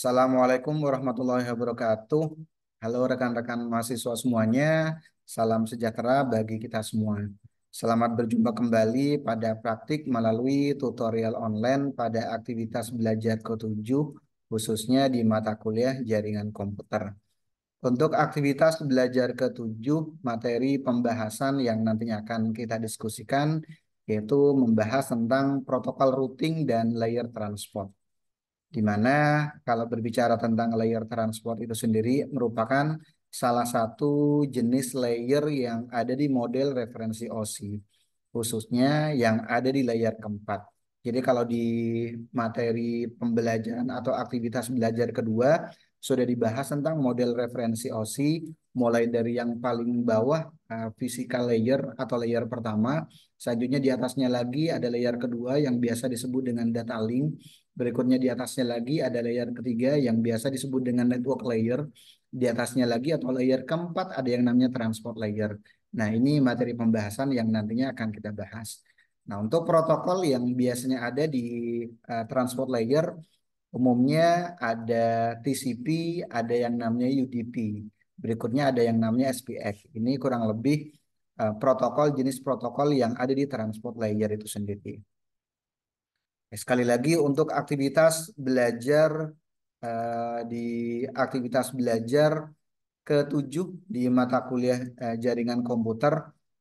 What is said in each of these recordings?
Assalamualaikum warahmatullahi wabarakatuh. Halo rekan-rekan mahasiswa semuanya, salam sejahtera bagi kita semua. Selamat berjumpa kembali pada praktik melalui tutorial online pada aktivitas belajar ke-7, khususnya di mata kuliah jaringan komputer. Untuk aktivitas belajar ke-7, materi pembahasan yang nantinya akan kita diskusikan, yaitu membahas tentang protokol routing dan layer transport di mana kalau berbicara tentang layer transport itu sendiri merupakan salah satu jenis layer yang ada di model referensi OSI, khususnya yang ada di layer keempat. Jadi kalau di materi pembelajaran atau aktivitas belajar kedua sudah dibahas tentang model referensi OSI mulai dari yang paling bawah eh, physical layer atau layer pertama, selanjutnya di atasnya lagi ada layer kedua yang biasa disebut dengan data link, berikutnya di atasnya lagi ada layer ketiga yang biasa disebut dengan network layer, di atasnya lagi atau layer keempat ada yang namanya transport layer. Nah, ini materi pembahasan yang nantinya akan kita bahas. Nah, untuk protokol yang biasanya ada di uh, transport layer, umumnya ada TCP, ada yang namanya UDP. Berikutnya ada yang namanya SPX. Ini kurang lebih uh, protokol jenis protokol yang ada di transport layer itu sendiri. Eh, sekali lagi untuk aktivitas belajar uh, di aktivitas belajar ketujuh di mata kuliah uh, jaringan komputer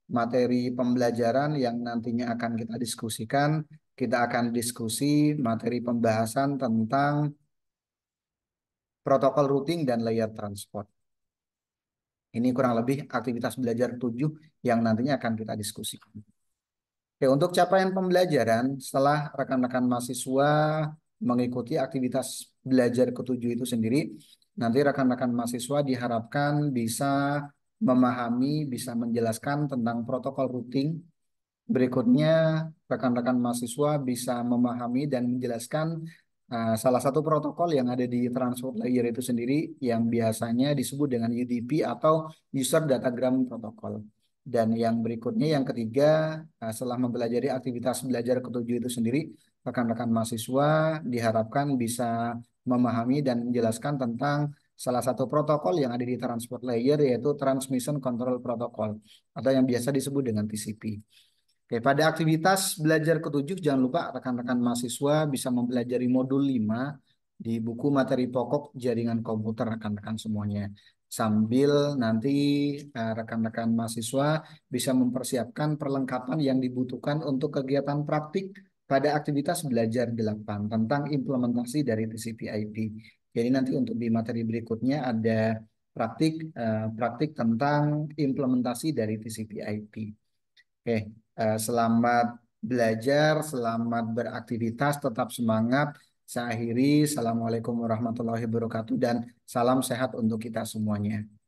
materi pembelajaran yang nantinya akan kita diskusikan. Kita akan diskusi materi pembahasan tentang protokol routing dan layer transport. Ini kurang lebih aktivitas belajar 7 yang nantinya akan kita diskusikan. Oke, untuk capaian pembelajaran setelah rekan-rekan mahasiswa mengikuti aktivitas belajar ketujuh itu sendiri, nanti rekan-rekan mahasiswa diharapkan bisa memahami, bisa menjelaskan tentang protokol routing. Berikutnya, rekan-rekan mahasiswa bisa memahami dan menjelaskan uh, salah satu protokol yang ada di transport layer itu sendiri yang biasanya disebut dengan UDP atau User Datagram Protocol. Dan yang berikutnya, yang ketiga, uh, setelah mempelajari aktivitas belajar ketujuh itu sendiri, rekan-rekan mahasiswa diharapkan bisa memahami dan menjelaskan tentang salah satu protokol yang ada di transport layer yaitu Transmission Control Protocol atau yang biasa disebut dengan TCP. Oke, pada aktivitas belajar ketujuh jangan lupa rekan-rekan mahasiswa bisa mempelajari modul 5 di buku materi pokok jaringan komputer rekan-rekan semuanya. Sambil nanti eh, rekan-rekan mahasiswa bisa mempersiapkan perlengkapan yang dibutuhkan untuk kegiatan praktik pada aktivitas belajar 8 tentang implementasi dari TCP/IP. Jadi nanti untuk di materi berikutnya ada praktik uh, praktik tentang implementasi dari TCP/IP. Oke, uh, selamat belajar, selamat beraktivitas, tetap semangat. Saya akhiri, assalamualaikum warahmatullahi wabarakatuh dan salam sehat untuk kita semuanya.